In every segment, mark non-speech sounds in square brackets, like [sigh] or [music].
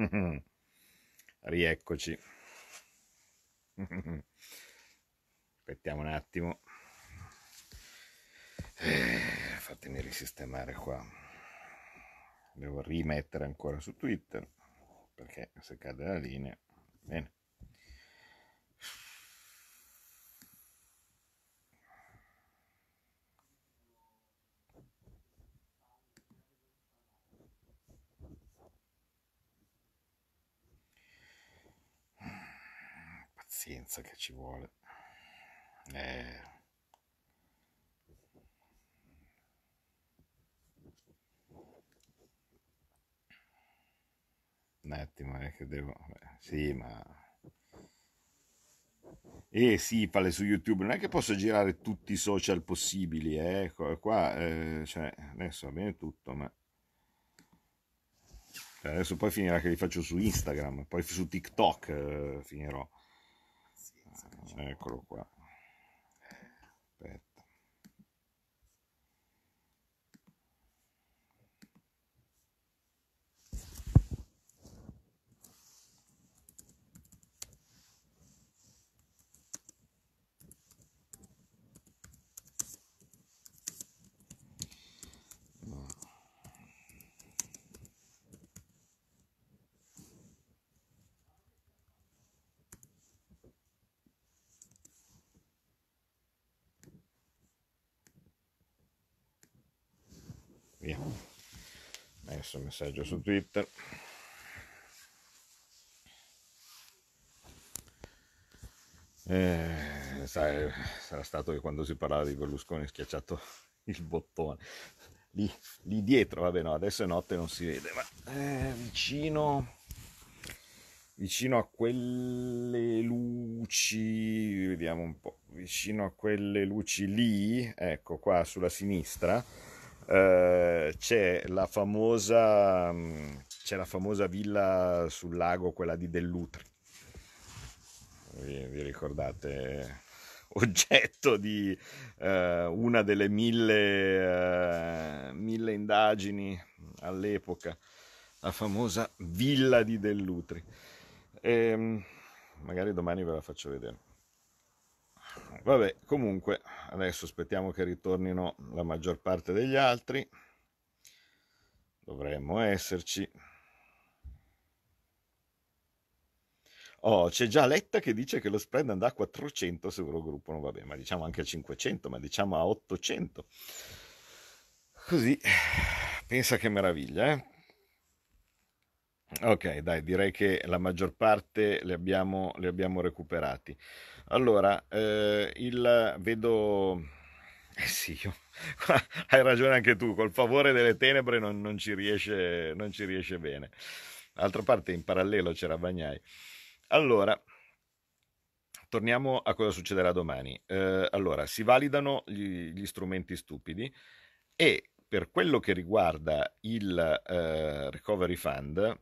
[laughs] Rieccoci. [laughs] Aspettiamo un attimo. Eh, fatemi risistemare qua. Devo rimettere ancora su Twitter perché se cade la linea. Bene. pazienza che ci vuole. Eh. Un attimo, è eh, che devo... sì, ma... Eh sì, pale su YouTube, non è che posso girare tutti i social possibili, eh? Qua, eh, cioè, adesso va bene tutto, ma... Cioè, adesso poi finirà che li faccio su Instagram, poi su TikTok eh, finirò eccolo qua aspetta via adesso messaggio su twitter eh, sai, sarà stato che quando si parlava di Berlusconi ho schiacciato il bottone lì, lì dietro vabbè no adesso è notte non si vede ma eh, vicino vicino a quelle luci vediamo un po' vicino a quelle luci lì ecco qua sulla sinistra eh, c'è, la famosa, mm, c'è la famosa villa sul lago, quella di Dell'Utri. Vi, vi ricordate? [laughs] oggetto di eh, una delle mille, eh, mille, indagini all'epoca, la famosa villa di Dell'Utri. E, ehm, magari domani ve la faccio vedere. Vabbè, comunque, adesso aspettiamo che ritornino la maggior parte degli altri. Dovremmo esserci. Oh, c'è già Letta che dice che lo spread andrà a 400 su Eurogruppo, non va bene ma diciamo anche a 500, ma diciamo a 800. Così, pensa che meraviglia, eh? Ok, dai, direi che la maggior parte li abbiamo, li abbiamo recuperati. Allora, eh, il vedo... Eh sì, io... [laughs] hai ragione anche tu, col favore delle tenebre non, non, ci, riesce, non ci riesce bene. D'altra parte in parallelo c'era Bagnai. Allora, torniamo a cosa succederà domani. Eh, allora, si validano gli, gli, strumenti stupidi e per quello che riguarda il eh, Recovery Fund,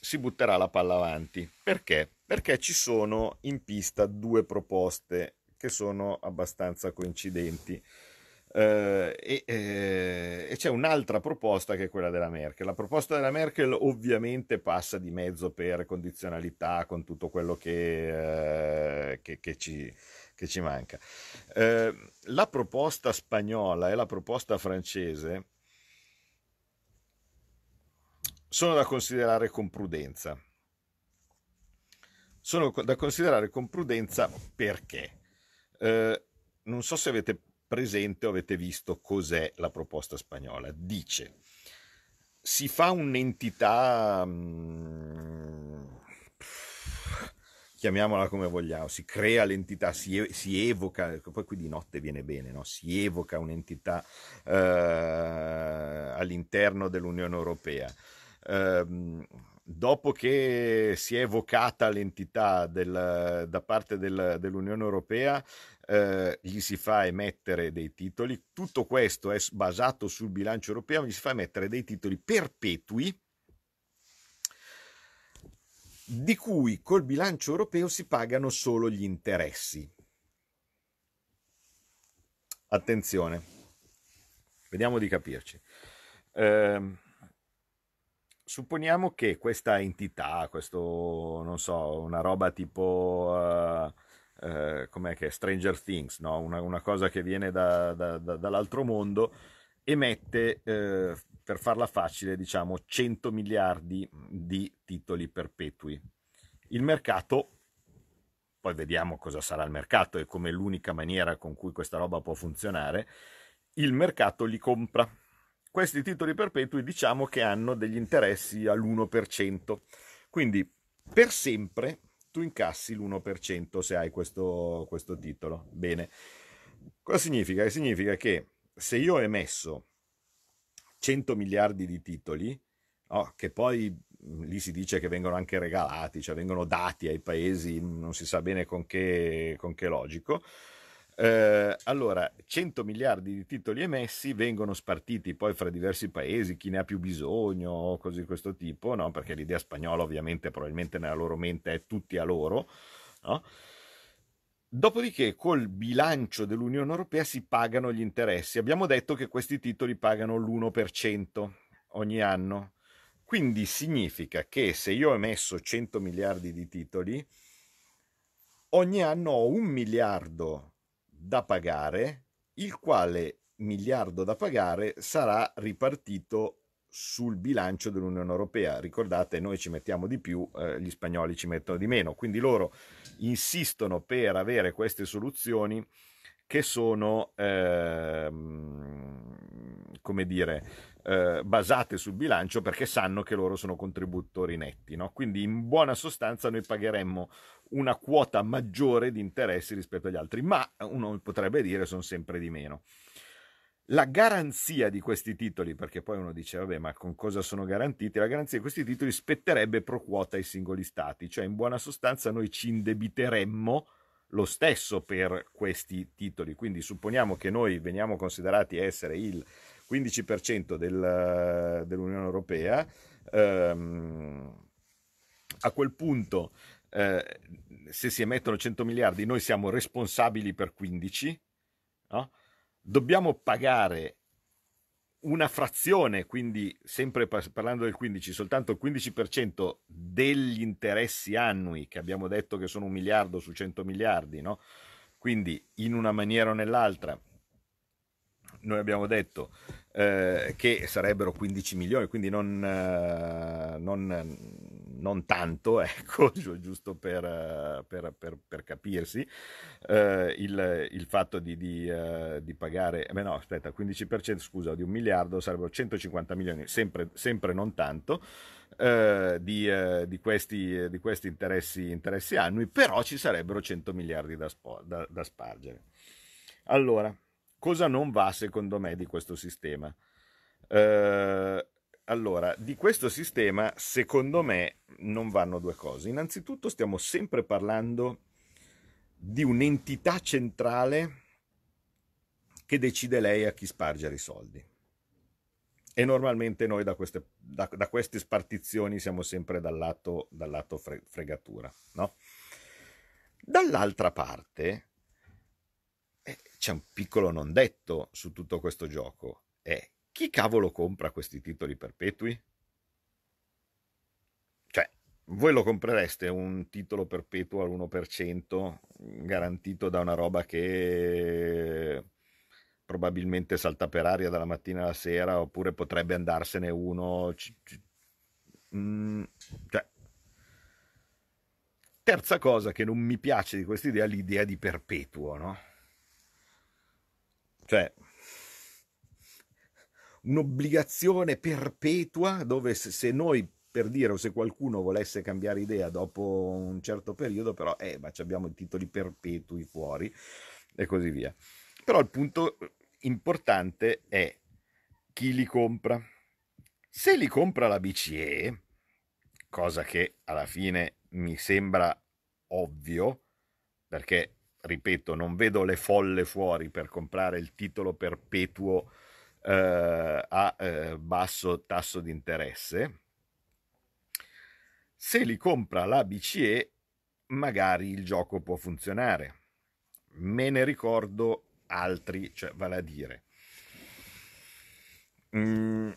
si butterà la palla avanti. Perché? Perché ci sono in pista due proposte che sono abbastanza coincidenti. Eh, e, eh, e, c'è un'altra proposta che è quella della Merkel. La proposta della Merkel ovviamente passa di mezzo per condizionalità con tutto quello che, eh, che, che, ci, che ci, manca. Eh, la proposta spagnola e la proposta francese sono da considerare con prudenza. Sono da considerare con prudenza perché eh, non so se avete presente o avete visto cos'è la proposta spagnola. Dice si fa un'entità, mm, chiamiamola come vogliamo, si crea l'entità, si, si evoca, poi qui di notte viene bene, no? si evoca un'entità eh, all'interno dell'Unione Europea ehm, dopo che si è evocata l'entità del, da parte del, dell'Unione Europea, eh, gli si fa emettere dei titoli. Tutto questo è basato sul bilancio europeo, gli si fa emettere dei titoli perpetui di cui col bilancio europeo si pagano solo gli interessi. Attenzione, vediamo di capirci. Eh, supponiamo che questa entità, questo, non so, una roba tipo... Uh, Uh, com'è che è Stranger Things, no? una, una, cosa che viene da, da, da, dall'altro mondo, emette, uh, per farla facile, diciamo 100 miliardi di titoli perpetui. Il mercato, poi vediamo cosa sarà il mercato e come l'unica maniera con cui questa roba può funzionare, il mercato li compra questi titoli perpetui diciamo che hanno degli interessi all'1%. Quindi per sempre tu incassi l'1% se hai questo, questo titolo. Bene, cosa significa? significa che se io ho emesso 100 miliardi di titoli, oh, che poi mm, lì si dice che vengono anche regalati, cioè vengono dati ai paesi, non si sa bene con che, con che logico, eh, allora, 100 miliardi di titoli emessi vengono spartiti poi fra diversi paesi, chi ne ha più bisogno, cose di questo tipo, no? perché l'idea spagnola ovviamente probabilmente nella loro mente è tutti a loro. No? Dopodiché col bilancio dell'Unione Europea si pagano gli interessi. Abbiamo detto che questi titoli pagano l'1% ogni anno. Quindi significa che se io ho emesso 100 miliardi di titoli, ogni anno ho un miliardo da pagare, il quale miliardo da pagare sarà ripartito sul bilancio dell'Unione Europea. Ricordate, noi ci mettiamo di più, eh, gli spagnoli ci mettono di meno, quindi loro insistono per avere queste soluzioni che sono, eh, come dire, eh, basate sul bilancio perché sanno che loro sono contributori netti. No? Quindi in buona sostanza noi pagheremmo una quota maggiore di interessi rispetto agli altri, ma uno potrebbe dire sono sempre di meno. La garanzia di questi titoli, perché poi uno dice, vabbè, ma con cosa sono garantiti? La garanzia di questi titoli spetterebbe pro quota ai singoli stati, cioè in buona sostanza noi ci indebiteremmo lo stesso per questi titoli. Quindi supponiamo che noi veniamo considerati essere il 15% del, dell'Unione Europea, ehm, a quel punto eh, se si emettono 100 miliardi noi siamo responsabili per 15, no? dobbiamo pagare una frazione, quindi sempre parlando del 15, soltanto il 15% degli interessi annui, che abbiamo detto che sono un miliardo su 100 miliardi, no? quindi in una maniera o nell'altra noi abbiamo detto eh, che sarebbero 15 milioni, quindi non, eh, non, non tanto, [laughs] ecco, giusto per, per, per, per capirsi, eh, il, il, fatto di, di, uh, di, pagare, eh, beh no, aspetta, 15% scusa, di un miliardo sarebbero 150 milioni, sempre, sempre non tanto. Eh, di, di, questi, di questi interessi, interessi, annui, però ci sarebbero 100 miliardi da, spo, da, da spargere. Allora, Cosa non va secondo me di questo sistema? Eh, allora, di questo sistema secondo me non vanno due cose. Innanzitutto stiamo sempre parlando di un'entità centrale che decide lei a chi spargere i soldi. E normalmente noi da queste, da, da queste spartizioni siamo sempre dal lato, dal lato fre, fregatura, no? Dall'altra parte, eh, c'è un piccolo non detto su tutto questo gioco. È chi cavolo compra questi titoli perpetui? Cioè, voi lo comprereste un titolo perpetuo all'1% garantito da una roba che probabilmente salta per aria dalla mattina alla sera oppure potrebbe andarsene uno... C- c- mm, cioè, terza cosa che non mi piace di questa idea l'idea di perpetuo, no? Cioè, un'obbligazione perpetua dove se, noi per dire o se qualcuno volesse cambiare idea dopo un certo periodo però eh ma abbiamo i titoli perpetui fuori e così via però il punto importante è chi li compra se li compra la BCE cosa che alla fine mi sembra ovvio perché ripeto, non vedo le folle fuori per comprare il titolo perpetuo eh, a eh, basso tasso di interesse. Se li compra la BCE, magari il gioco può funzionare. Me ne ricordo altri, cioè vale a dire. Mm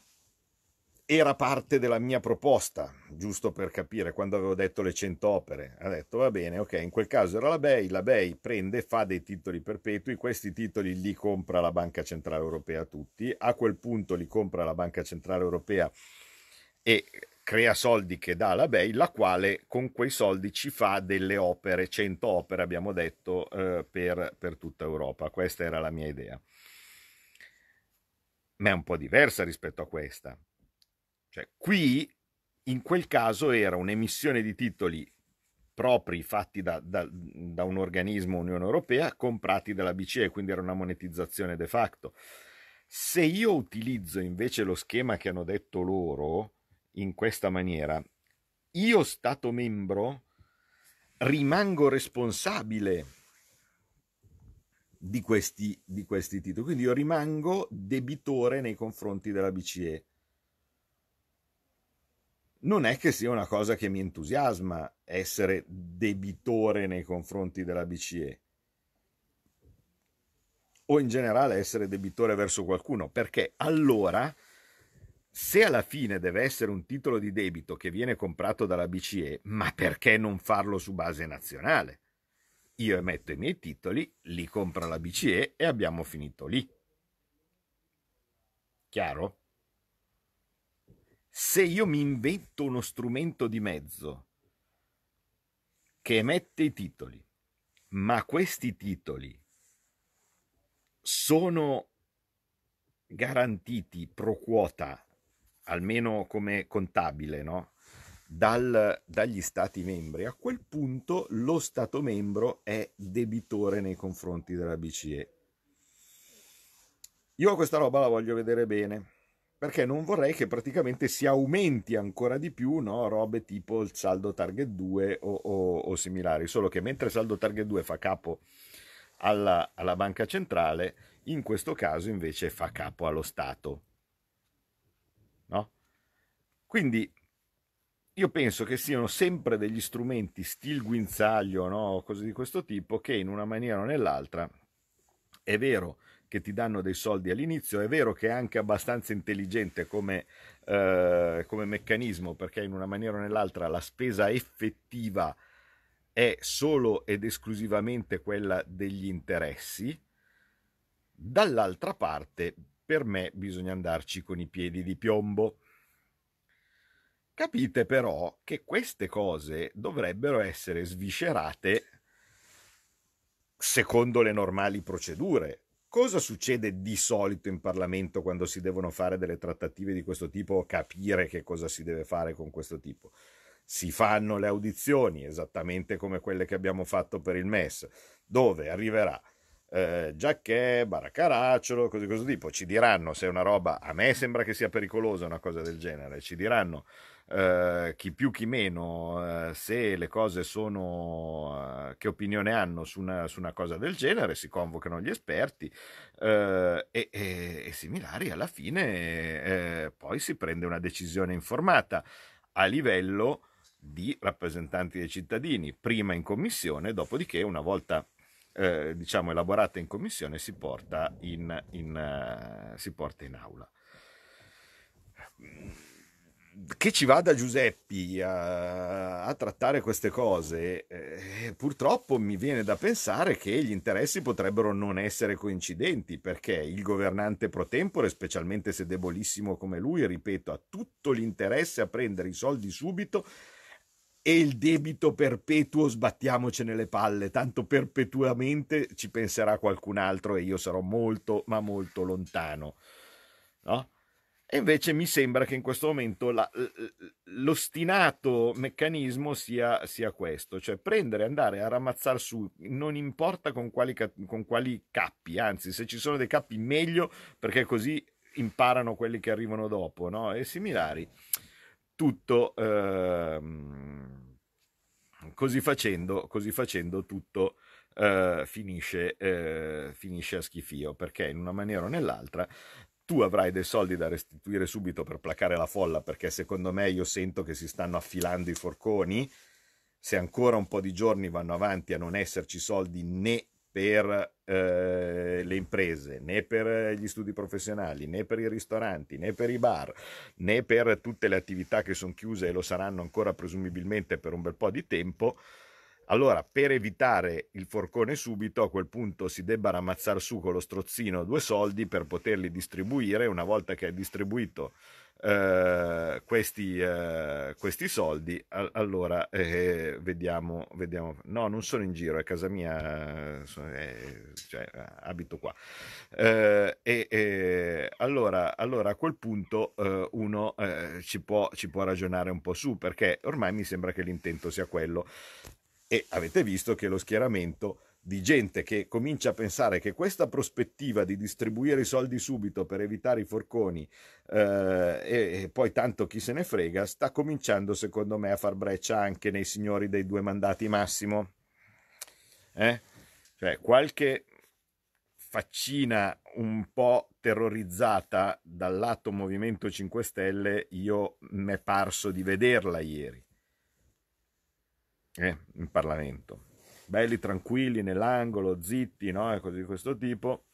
era parte della mia proposta, giusto per capire, quando avevo detto le 100 opere. Ha detto, va bene, ok, in quel caso era la BEI, la BEI prende, fa dei titoli perpetui, questi titoli li compra la Banca Centrale Europea tutti, a quel punto li compra la Banca Centrale Europea e crea soldi che dà la BEI, la quale con quei soldi ci fa delle opere, 100 opere abbiamo detto, eh, per, per tutta Europa. Questa era la mia idea. Ma è un po' diversa rispetto a questa cioè, qui in quel caso era un'emissione di titoli propri fatti da, da, da, un organismo Unione Europea comprati dalla BCE, quindi era una monetizzazione de facto. Se io utilizzo invece lo schema che hanno detto loro in questa maniera, io Stato membro rimango responsabile di questi, di questi titoli, quindi io rimango debitore nei confronti della BCE non è che sia una cosa che mi entusiasma essere debitore nei confronti della BCE o in generale essere debitore verso qualcuno, perché allora se alla fine deve essere un titolo di debito che viene comprato dalla BCE, ma perché non farlo su base nazionale? Io emetto i miei titoli, li compra la BCE e abbiamo finito lì. Chiaro? se io mi invento uno strumento di mezzo che emette i titoli, ma questi titoli sono garantiti pro quota, almeno come contabile, no? Dal, dagli stati membri, a quel punto lo stato membro è debitore nei confronti della BCE. Io questa roba la voglio vedere bene perché non vorrei che praticamente si aumenti ancora di più no, robe tipo il saldo target 2 o, o, o, similari, solo che mentre saldo target 2 fa capo alla, alla banca centrale, in questo caso invece fa capo allo Stato. No? Quindi io penso che siano sempre degli strumenti stil guinzaglio, no? cose di questo tipo, che in una maniera o nell'altra, è vero, che ti danno dei soldi all'inizio, è vero che è anche abbastanza intelligente come, eh, come meccanismo, perché in una maniera o nell'altra la spesa effettiva è solo ed esclusivamente quella degli interessi, dall'altra parte per me bisogna andarci con i piedi di piombo. Capite però che queste cose dovrebbero essere sviscerate secondo le normali procedure, Cosa succede di solito in Parlamento quando si devono fare delle trattative di questo tipo o capire che cosa si deve fare con questo tipo? Si fanno le audizioni, esattamente come quelle che abbiamo fatto per il MES, dove arriverà eh, Giacchè, Baracaracciolo, cose di questo tipo. Ci diranno se è una roba, a me sembra che sia pericolosa una cosa del genere, ci diranno eh, chi più chi meno, eh, se le cose sono, eh, che opinione hanno su una, su una, cosa del genere, si convocano gli esperti eh, e, e, e, similari, alla fine poi si prende una decisione informata a livello di rappresentanti dei cittadini, prima in commissione, dopodiché una volta eh, diciamo elaborata in commissione si porta in, in, uh, si porta in aula che ci vada Giuseppi a, a trattare queste cose, eh, purtroppo mi viene da pensare che gli interessi potrebbero non essere coincidenti, perché il governante pro tempore, specialmente se debolissimo come lui, ripeto, ha tutto l'interesse a prendere i soldi subito e il debito perpetuo sbattiamoci nelle palle, tanto perpetuamente ci penserà qualcun altro e io sarò molto, ma molto lontano. No? E invece mi sembra che in questo momento la, l'ostinato meccanismo sia, sia, questo, cioè prendere, andare a ramazzare su, non importa con quali, con quali cappi, anzi se ci sono dei cappi meglio perché così imparano quelli che arrivano dopo, no? E similari. Tutto, eh, così, facendo, così facendo tutto... Uh, finisce, uh, finisce, a schifio perché in una maniera o nell'altra tu avrai dei soldi da restituire subito per placare la folla, perché secondo me io sento che si stanno affilando i forconi. Se ancora un po' di giorni vanno avanti a non esserci soldi né per eh, le imprese, né per gli studi professionali, né per i ristoranti, né per i bar, né per tutte le attività che sono chiuse e lo saranno ancora presumibilmente per un bel po' di tempo, allora, per evitare il forcone subito, a quel punto si debba ramazzare su con lo strozzino due soldi per poterli distribuire. Una volta che hai distribuito eh, questi, eh, questi, soldi, allora eh, vediamo, vediamo, No, non sono in giro, è casa mia, cioè, abito qua. Eh, e, allora, allora, a quel punto eh, uno eh, ci può, ci può ragionare un po' su, perché ormai mi sembra che l'intento sia quello. E avete visto che lo schieramento di gente che comincia a pensare che questa prospettiva di distribuire i soldi subito per evitare i forconi eh, e, poi tanto chi se ne frega sta cominciando secondo me a far breccia anche nei signori dei due mandati massimo eh? cioè qualche faccina un po' terrorizzata dal lato Movimento 5 Stelle io mi è parso di vederla ieri eh, in Parlamento. Belli tranquilli nell'angolo, zitti, no? E cose di questo tipo.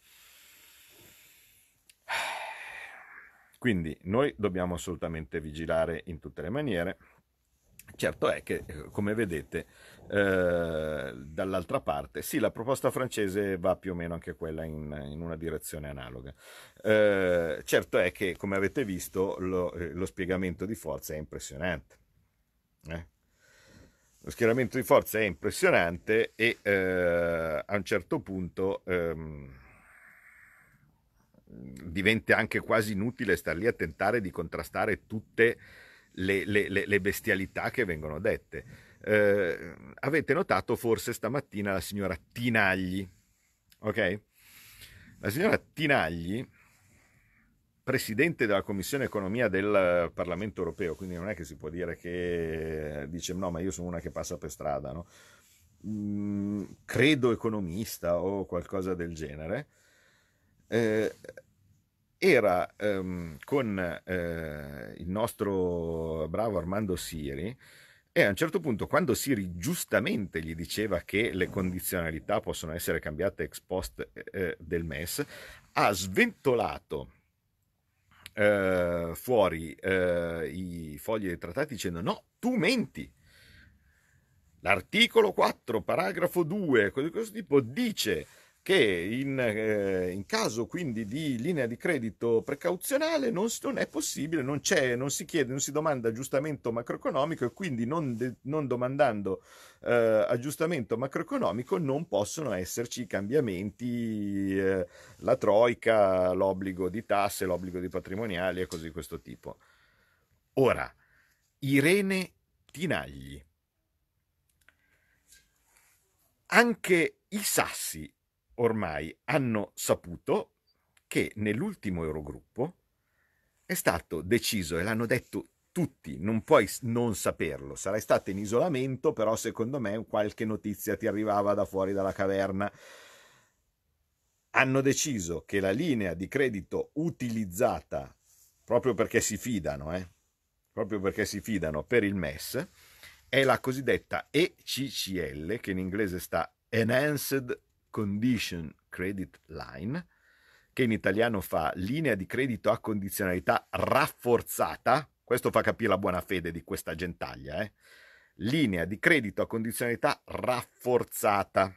Quindi noi dobbiamo assolutamente vigilare in tutte le maniere. Certo è che, eh, come vedete, eh, dall'altra parte, sì, la proposta francese va più o meno anche quella in, in una direzione analoga. Eh, certo è che, come avete visto, lo, eh, lo spiegamento di forza è impressionante. Eh? lo schieramento di forza è impressionante e eh, a un certo punto ehm, diventa anche quasi inutile star lì a tentare di contrastare tutte le, le, le bestialità che vengono dette. Eh, avete notato forse stamattina la signora Tinagli, ok? La signora Tinagli presidente della Commissione Economia del eh, Parlamento Europeo, quindi non è che si può dire che eh, dice no, ma io sono una che passa per strada, no? mm, credo economista o qualcosa del genere. Eh, era ehm, con eh, il nostro bravo Armando Siri e a un certo punto quando Siri giustamente gli diceva che le condizionalità possono essere cambiate ex post eh, eh del MES, ha sventolato eh, fuori eh, i fogli dei trattati dicendo no, tu menti. L'articolo 4, paragrafo 2, di questo tipo, dice che in, eh, in, caso quindi di linea di credito precauzionale non, non è possibile, non, c'è, non, si chiede, non si domanda aggiustamento macroeconomico e quindi non, de, non domandando eh, aggiustamento macroeconomico non possono esserci cambiamenti, eh, la troica, l'obbligo di tasse, l'obbligo di patrimoniali e così questo tipo. Ora, Irene Tinagli. Anche i sassi ormai hanno saputo che nell'ultimo Eurogruppo è stato deciso e l'hanno detto tutti, non puoi non saperlo, sarai stato in isolamento, però secondo me qualche notizia ti arrivava da fuori dalla caverna. Hanno deciso che la linea di credito utilizzata, proprio perché si fidano, eh, proprio perché si fidano per il MES, è la cosiddetta ECCL, che in inglese sta Enhanced Condition Credit Line, che in italiano fa linea di credito a condizionalità rafforzata, questo fa capire la buona fede di questa gentaglia, eh? linea di credito a condizionalità rafforzata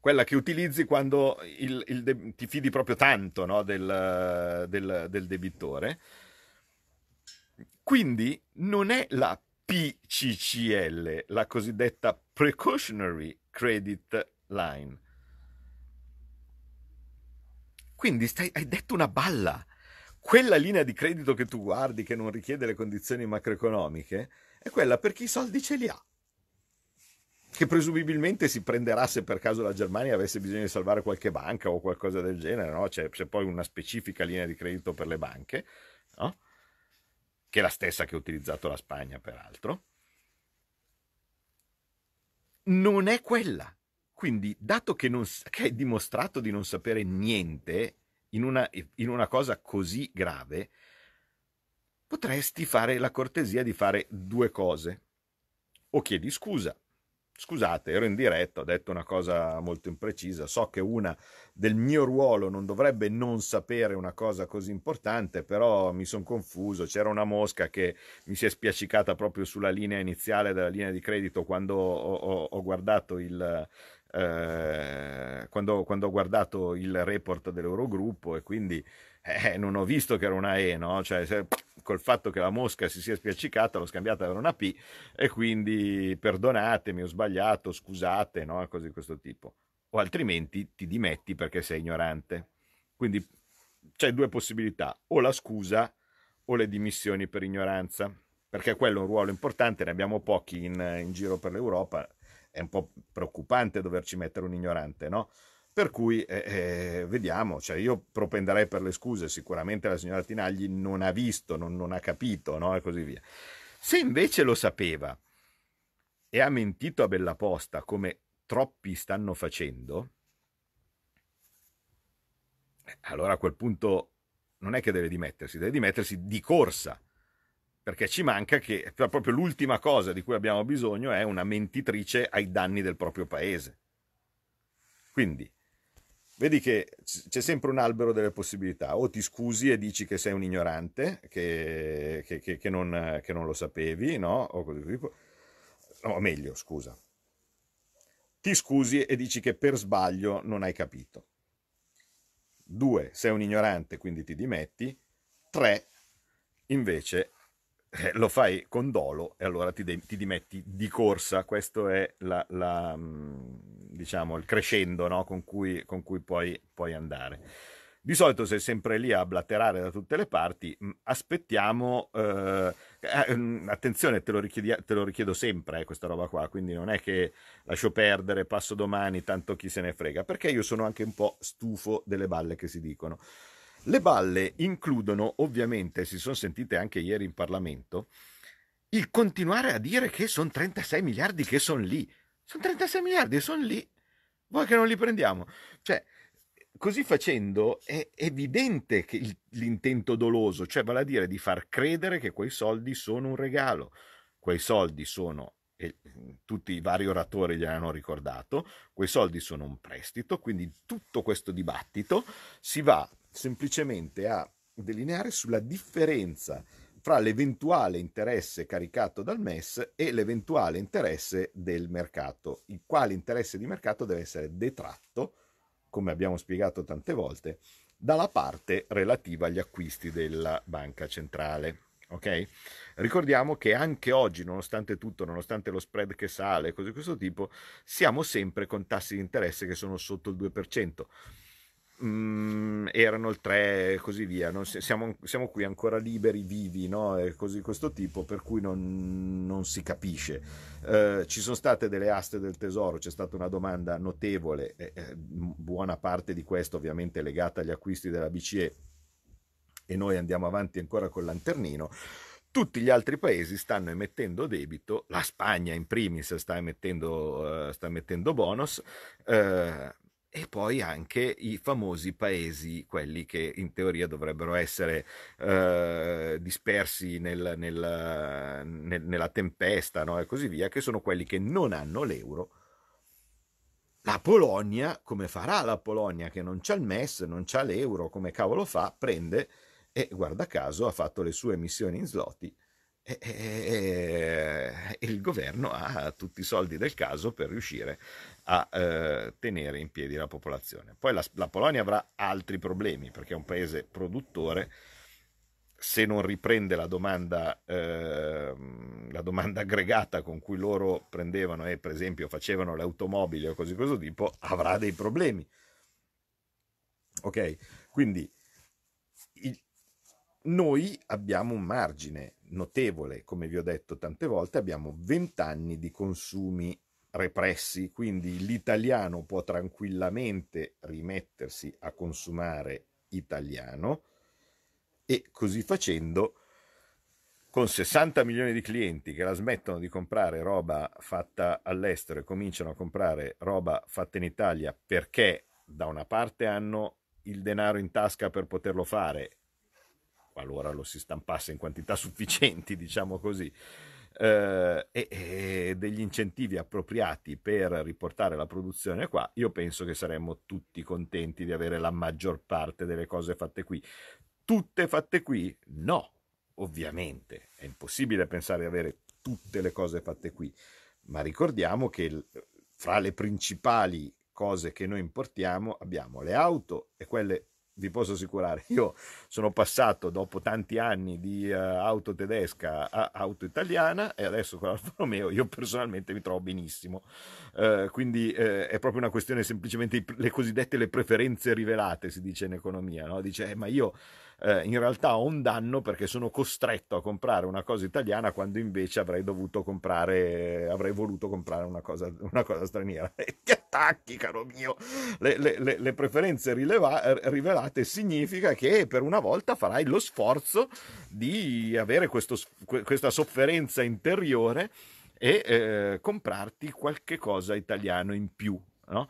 quella che utilizzi quando il, il de- ti fidi proprio tanto no, del, del, del, debitore. Quindi non è la PCCL, la cosiddetta Precautionary Credit Line. Quindi stai, hai detto una balla. Quella linea di credito che tu guardi che non richiede le condizioni macroeconomiche è quella per chi i soldi ce li ha. Che presumibilmente si prenderà se per caso la Germania avesse bisogno di salvare qualche banca o qualcosa del genere, no? C'è, c'è poi una specifica linea di credito per le banche, no? che è la stessa che ha utilizzato la Spagna peraltro, non è quella. Quindi, dato che, non, che è dimostrato di non sapere niente in una, in una cosa così grave, potresti fare la cortesia di fare due cose. O chiedi scusa Scusate, ero in diretta, ho detto una cosa molto imprecisa. So che una del mio ruolo non dovrebbe non sapere una cosa così importante, però mi sono confuso. C'era una mosca che mi si è spiaccicata proprio sulla linea iniziale della linea di credito quando ho, ho, ho guardato il, eh, quando, quando, ho guardato il report dell'Eurogruppo e quindi eh, eh, non ho visto che era una E, no? Cioè, se, col fatto che la mosca si sia spiaccicata, l'ho scambiata per una P e quindi perdonatemi, ho sbagliato, scusate, no? Cose di questo tipo. O altrimenti ti dimetti perché sei ignorante. Quindi c'è due possibilità, o la scusa o le dimissioni per ignoranza, perché quello è un ruolo importante, ne abbiamo pochi in, in giro per l'Europa, è un po' preoccupante doverci mettere un ignorante, no? Per cui eh, eh, vediamo, cioè io propenderei per le scuse, sicuramente la signora Tinagli non ha visto, non, non ha capito no? e così via. Se invece lo sapeva e ha mentito a bella posta come troppi stanno facendo, eh, allora a quel punto non è che deve dimettersi, deve dimettersi di corsa, perché ci manca che eh, proprio l'ultima cosa di cui abbiamo bisogno è una mentitrice ai danni del proprio paese. Quindi Vedi che c'è sempre un albero delle possibilità, o ti scusi e dici che sei un ignorante, che, che, che, che non, non, lo sapevi, no? O così tipo. No, meglio, scusa. Ti scusi e dici che per sbaglio non hai capito. Due, sei un ignorante, quindi ti dimetti. Tre, invece, eh, lo fai con dolo e allora ti, de- ti dimetti di corsa. Questo è la, la, mm, diciamo, il crescendo no? con, cui, con cui puoi, puoi andare. Di solito sei sempre lì a blatterare da tutte le parti, mm, aspettiamo, eh, eh mm, attenzione, te lo, te lo, richiedo sempre eh, questa roba qua, quindi non è che lascio perdere, passo domani, tanto chi se ne frega, perché io sono anche un po' stufo delle balle che si dicono. Le balle includono, ovviamente, si sono sentite anche ieri in Parlamento, il continuare a dire che sono 36 miliardi che sono lì. Sono 36 miliardi e sono lì. Voi che non li prendiamo. Cioè, così facendo è evidente il, l'intento doloso, cioè vale a dire di far credere che quei soldi sono un regalo. Quei soldi sono e mm, tutti i vari oratori gliel'hanno ricordato, quei soldi sono un prestito, quindi tutto questo dibattito si va semplicemente a delineare sulla differenza fra l'eventuale interesse caricato dal MES e l'eventuale interesse del mercato, il quale interesse di mercato deve essere detratto, come abbiamo spiegato tante volte, dalla parte relativa agli acquisti della banca centrale. Okay? Ricordiamo che anche oggi, nonostante tutto, nonostante lo spread che sale, e cose di questo tipo, siamo sempre con tassi di interesse che sono sotto il 2%. Mm, erano il 3 e così via. No? Siamo, siamo, qui ancora liberi, vivi, no? e così di questo tipo, per cui non, non si capisce. Eh, ci sono state delle aste del tesoro, c'è stata una domanda notevole, eh, buona parte di questo ovviamente legata agli acquisti della BCE e noi andiamo avanti ancora col lanternino. Tutti gli altri paesi stanno emettendo debito, la Spagna in primis sta emettendo, eh, sta emettendo bonus, eh, e poi anche i famosi paesi, quelli che in teoria dovrebbero essere eh, dispersi nel, nel, nel, nella tempesta no? e così via, che sono quelli che non hanno l'euro. La Polonia, come farà la Polonia che non c'ha il MES, non c'ha l'euro, come cavolo fa? Prende e guarda caso ha fatto le sue missioni in slotty e, e, e, il governo ha tutti i soldi del caso per riuscire a eh, tenere in piedi la popolazione. Poi la, la, Polonia avrà altri problemi perché è un paese produttore. Se non riprende la domanda, eh, la domanda aggregata con cui loro prendevano e, eh, per esempio, facevano le automobili o cose di questo tipo, avrà dei problemi. Ok, quindi il, noi abbiamo un margine notevole, come vi ho detto tante volte, abbiamo 20 anni di consumi repressi, quindi l'italiano può tranquillamente rimettersi a consumare italiano e così facendo con 60 milioni di clienti che la smettono di comprare roba fatta all'estero e cominciano a comprare roba fatta in Italia perché da una parte hanno il denaro in tasca per poterlo fare qualora lo si stampasse in quantità [laughs] sufficienti, diciamo così, eh, e, e, degli incentivi appropriati per riportare la produzione qua, io penso che saremmo tutti contenti di avere la maggior parte delle cose fatte qui. Tutte fatte qui? No, ovviamente, è impossibile pensare di avere tutte le cose fatte qui, ma ricordiamo che il, fra le principali cose che noi importiamo abbiamo le auto e quelle vi posso assicurare, [laughs] io sono passato dopo tanti anni di uh, auto tedesca a auto italiana e adesso con l'Alfa Romeo io personalmente mi trovo benissimo. Uh, quindi uh, è proprio una questione semplicemente le cosiddette le preferenze rivelate, si dice in economia, no? Dice, eh, ma io eh, in realtà ho un danno perché sono costretto a comprare una cosa italiana quando invece avrei dovuto comprare, avrei voluto comprare una cosa, una cosa straniera. [laughs] E ti attacchi, caro mio. Le, le, le, le preferenze rileva, eh, rivelate significa che per una volta farai lo sforzo di avere questo, questa sofferenza interiore e eh, comprarti qualche cosa italiano in più, no?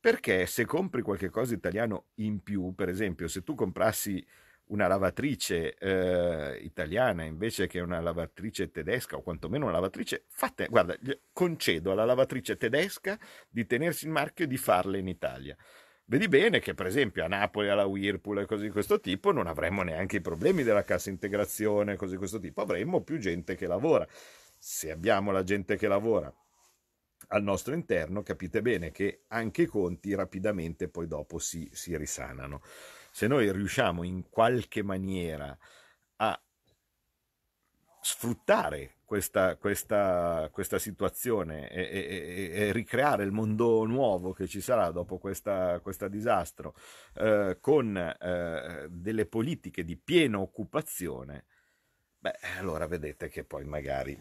Perché se compri qualche cosa italiano in più, per esempio, se tu comprassi una lavatrice eh, italiana invece che una lavatrice tedesca o quantomeno una lavatrice fatta, guarda, concedo alla lavatrice tedesca di tenersi il marchio e di farle in Italia. Vedi bene che per esempio a Napoli, alla Whirlpool e cose di questo tipo non avremmo neanche i problemi della cassa integrazione, cose di questo tipo, avremmo più gente che lavora. Se abbiamo la gente che lavora al nostro interno, capite bene che anche i conti rapidamente poi dopo si, si risanano se noi riusciamo in qualche maniera a sfruttare questa, questa, questa situazione e, e, e, ricreare il mondo nuovo che ci sarà dopo questa, questa disastro eh, con eh, delle politiche di piena occupazione, beh, allora vedete che poi magari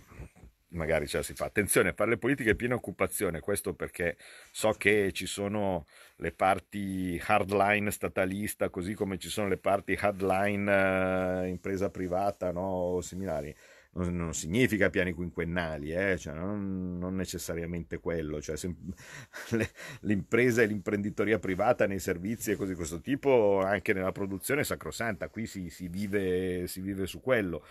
magari ce cioè, la si fa. Attenzione, fare le politiche piena occupazione, questo perché so che ci sono le parti hardline statalista, così come ci sono le parti hardline eh, impresa privata no? o similari. Non, non, significa piani quinquennali, eh? cioè, non, non, necessariamente quello. Cioè, se, [laughs] le, l'impresa e l'imprenditoria privata nei servizi e cose di questo tipo, anche nella produzione, è sacrosanta. Qui si, si, vive, si vive su quello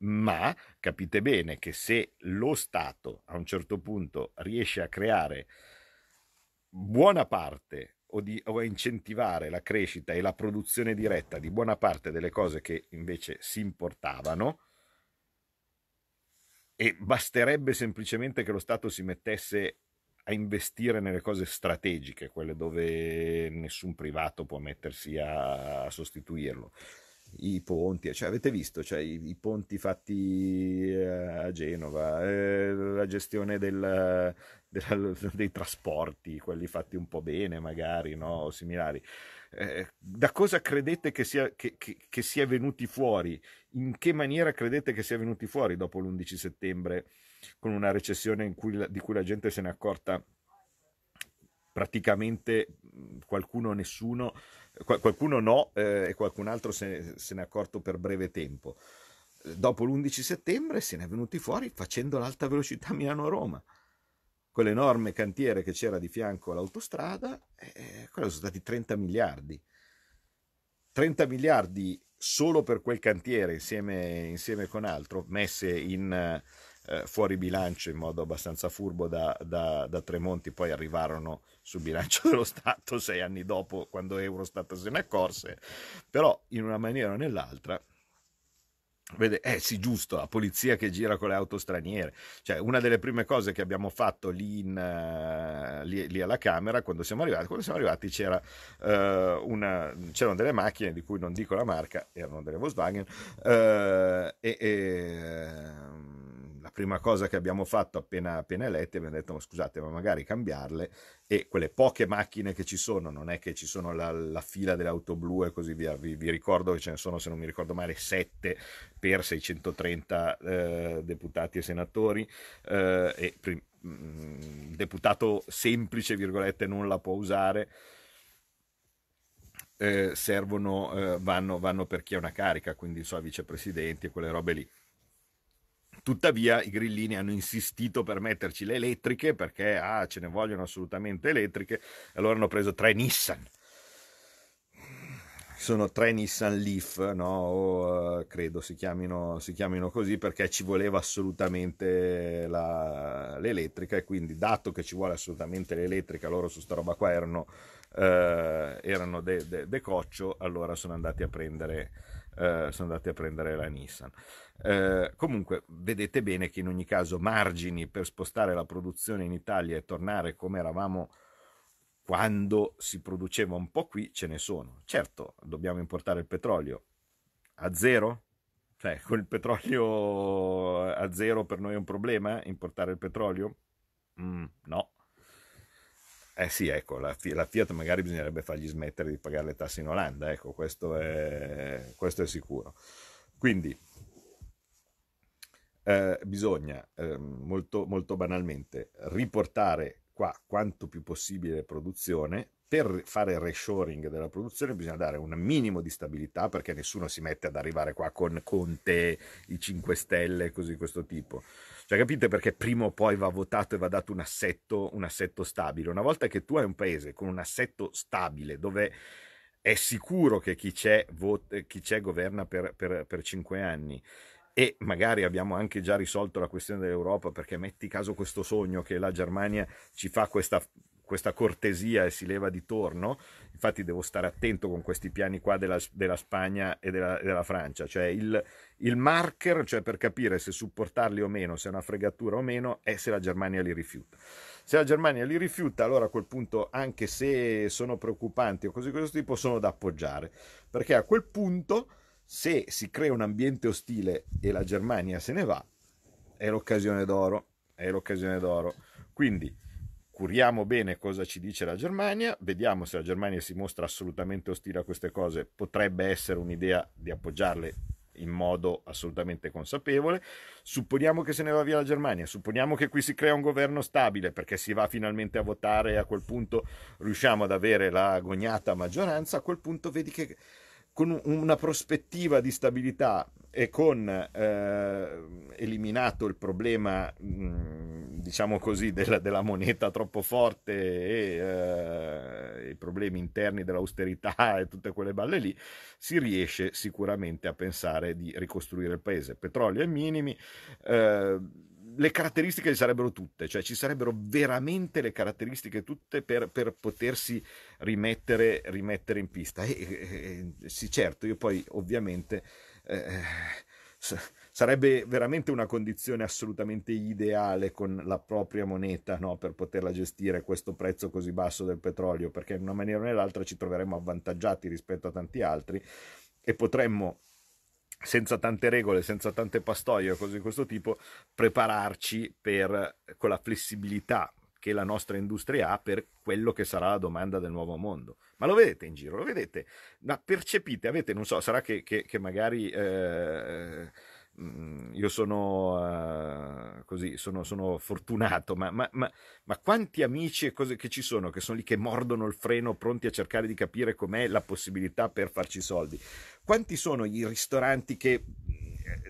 ma capite bene che se lo Stato a un certo punto riesce a creare buona parte o, di, o, a incentivare la crescita e la produzione diretta di buona parte delle cose che invece si importavano, e basterebbe semplicemente che lo Stato si mettesse a investire nelle cose strategiche, quelle dove nessun privato può mettersi a sostituirlo i ponti, cioè, avete visto cioè, i, i, ponti fatti eh, a Genova, eh, la gestione del, [laughs] della, dei trasporti, quelli fatti un po' bene magari, no? o similari. Eh, da cosa credete che sia, che, che, che sia venuti fuori? In che maniera credete che sia venuti fuori dopo l'11 settembre con una recessione cui di cui la gente se n'è accorta praticamente qualcuno o nessuno qualcuno no eh, e qualcun altro se, se ne è accorto per breve tempo. Dopo l'11 settembre se ne è venuti fuori facendo l'alta velocità Milano-Roma quell'enorme cantiere che c'era di fianco all'autostrada, eh, quello sono stati 30 miliardi. 30 miliardi solo per quel cantiere insieme, insieme con altro, messe in, eh, fuori bilancio in modo abbastanza furbo da, da, da, Tremonti, poi arrivarono sul bilancio [laughs] dello Stato sei anni dopo quando Eurostat se ne accorse, però in una maniera o nell'altra. Vede, eh sì, giusto, la polizia che gira con le auto straniere. Cioè, una delle prime cose che abbiamo fatto lì, in, eh, lì, lì alla Camera, quando siamo arrivati, quando siamo arrivati c'era, uh, una, c'erano delle macchine, di cui non dico la marca, erano delle Volkswagen, uh, e, e la prima cosa che abbiamo fatto appena, appena eletti abbiamo detto ma scusate ma magari cambiarle e quelle poche macchine che ci sono non è che ci sono la, la fila delle auto blu e così via vi, vi, ricordo che ce ne sono se non mi ricordo male 7 per 630 eh, deputati e senatori eh, e prim- mh, mm, deputato semplice virgolette non la può usare eh, servono, eh, vanno, vanno, per chi ha una carica, quindi so, vicepresidenti e quelle robe lì Tuttavia i grillini hanno insistito per metterci le elettriche perché ah, ce ne vogliono assolutamente elettriche, allora hanno preso tre Nissan. Sono tre Nissan Leaf, no? o, eh, credo si chiamino, si chiamino, così perché ci voleva assolutamente la, l'elettrica e quindi dato che ci vuole assolutamente l'elettrica, loro su sta roba qua erano, eh, erano de, de, de, coccio, allora sono andati a prendere, eh, sono andati a prendere la Nissan. Eh, comunque vedete bene che in ogni caso margini per spostare la produzione in Italia e tornare come eravamo quando si produceva un po' qui ce ne sono. Certo, dobbiamo importare il petrolio a zero? Cioè, il [laughs] petrolio a zero per noi è un problema importare il petrolio? Mm, no. Eh sì, ecco, la, la, Fiat magari bisognerebbe fargli smettere di pagare le tasse in Olanda, ecco, questo è, questo è sicuro. Quindi eh, bisogna eh, molto, molto banalmente riportare qua quanto più possibile produzione. Per fare il reshoring della produzione bisogna dare un minimo di stabilità perché nessuno si mette ad arrivare qua con Conte, i 5 Stelle e così di questo tipo. Cioè capite perché prima o poi va votato e va dato un assetto, un assetto stabile. Una volta che tu hai un paese con un assetto stabile dove è sicuro che chi c'è, vota, chi c'è governa per, per, per 5 anni, e magari abbiamo anche già risolto la questione dell'Europa perché metti caso questo sogno che la Germania ci fa questa, questa cortesia e si leva di torno, infatti devo stare attento con questi piani qua della, della Spagna e della, della, Francia, cioè il, il marker, cioè per capire se supportarli o meno, se è una fregatura o meno, è se la Germania li rifiuta. Se la Germania li rifiuta, allora a quel punto, anche se sono preoccupanti o cose di questo tipo, sono da appoggiare, perché a quel punto se si crea un ambiente ostile e la Germania se ne va, è l'occasione d'oro, è l'occasione d'oro. Quindi curiamo bene cosa ci dice la Germania, vediamo se la Germania si mostra assolutamente ostile a queste cose, potrebbe essere un'idea di appoggiarle in modo assolutamente consapevole. Supponiamo che se ne va via la Germania, supponiamo che qui si crea un governo stabile perché si va finalmente a votare e a quel punto riusciamo ad avere la agognata maggioranza, a quel punto vedi che con una prospettiva di stabilità e con eh, eliminato il problema, diciamo così, della, della, moneta troppo forte e eh, i problemi interni dell'austerità [laughs] e tutte quelle balle lì, si riesce sicuramente a pensare di ricostruire il paese. Petrolio ai minimi. Eh, le caratteristiche ci sarebbero tutte, cioè ci sarebbero veramente le caratteristiche tutte per, per potersi rimettere, rimettere, in pista. E, e, sì, certo, io poi ovviamente eh, sarebbe veramente una condizione assolutamente ideale con la propria moneta no? per poterla gestire questo prezzo così basso del petrolio, perché in una maniera o nell'altra ci troveremmo avvantaggiati rispetto a tanti altri e potremmo senza tante regole, senza tante pastoie o cose di questo tipo, prepararci per, eh, con la flessibilità che la nostra industria ha per quello che sarà la domanda del nuovo mondo. Ma lo vedete in giro, lo vedete, ma percepite, avete, non so, sarà che, che, che magari... Eh, Mm, io sono uh, così, sono, sono fortunato, ma, ma, ma, ma, quanti amici e cose che ci sono che sono lì che mordono il freno pronti a cercare di capire com'è la possibilità per farci soldi? Quanti sono i ristoranti che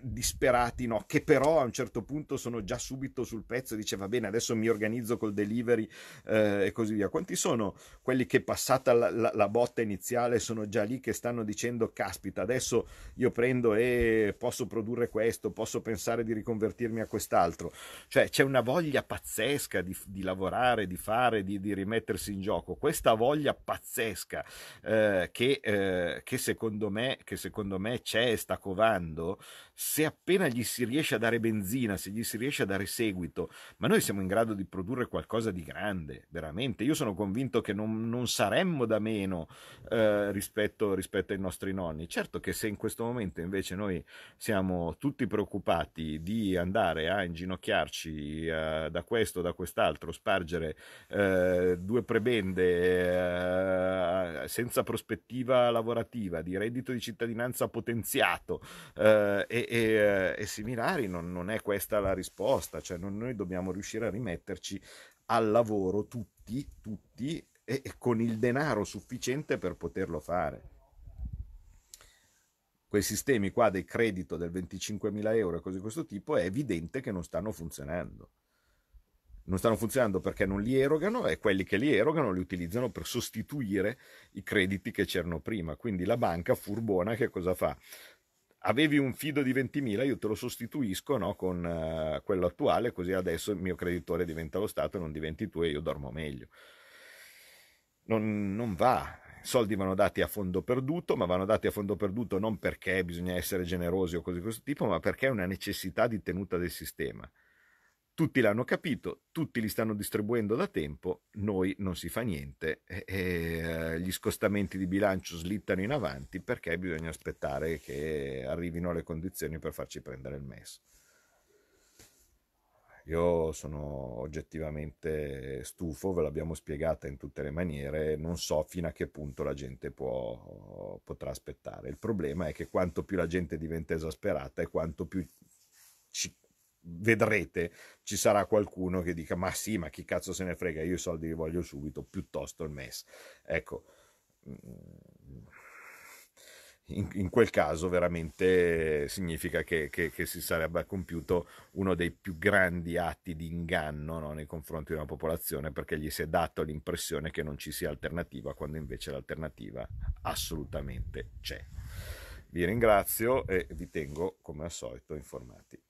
disperati, no? che però a un certo punto sono già subito sul pezzo e dice va bene, adesso mi organizzo col delivery eh, e così via. Quanti sono quelli che passata la, la, la, botta iniziale sono già lì che stanno dicendo caspita, adesso io prendo e posso produrre questo, posso pensare di riconvertirmi a quest'altro. Cioè c'è una voglia pazzesca di, di lavorare, di fare, di, di, rimettersi in gioco. Questa voglia pazzesca eh, che, eh, che, secondo me, che secondo me c'è e sta covando se appena gli si riesce a dare benzina, se gli si riesce a dare seguito, ma noi siamo in grado di produrre qualcosa di grande, veramente. Io sono convinto che non, non saremmo da meno eh, rispetto, rispetto, ai nostri nonni. Certo che se in questo momento invece noi siamo tutti preoccupati di andare a inginocchiarci eh, da questo, da quest'altro, spargere eh, due prebende eh, senza prospettiva lavorativa, di reddito di cittadinanza potenziato eh, e, e, eh, e similari, non, non, è questa la risposta, cioè non, noi dobbiamo riuscire a rimetterci al lavoro tutti, tutti e, e con il denaro sufficiente per poterlo fare quei sistemi qua del credito del 25.000 euro e cose di questo tipo, è evidente che non stanno funzionando. Non stanno funzionando perché non li erogano e quelli che li erogano li utilizzano per sostituire i crediti che c'erano prima. Quindi la banca furbona che cosa fa? avevi un fido di 20.000, io te lo sostituisco no, con uh, quello attuale, così adesso il mio creditore diventa lo Stato, non diventi tu e io dormo meglio. Non, non va. I soldi vanno dati a fondo perduto, ma vanno dati a fondo perduto non perché bisogna essere generosi o cose di questo tipo, ma perché è una necessità di tenuta del sistema tutti l'hanno capito, tutti li stanno distribuendo da tempo, noi non si fa niente, e, e, eh, gli scostamenti di bilancio slittano in avanti perché bisogna aspettare che arrivino le condizioni per farci prendere il MES. Io sono oggettivamente stufo, ve l'abbiamo spiegata in tutte le maniere, non so fino a che punto la gente può, potrà aspettare. Il problema è che quanto più la gente diventa esasperata e quanto più ci vedrete ci sarà qualcuno che dica ma sì ma chi cazzo se ne frega io i soldi li voglio subito piuttosto il MES ecco mm, in, in quel caso veramente significa che, che, che, si sarebbe compiuto uno dei più grandi atti di inganno no, nei confronti di una popolazione perché gli si è dato l'impressione che non ci sia alternativa quando invece l'alternativa assolutamente c'è vi ringrazio e vi tengo come al solito informati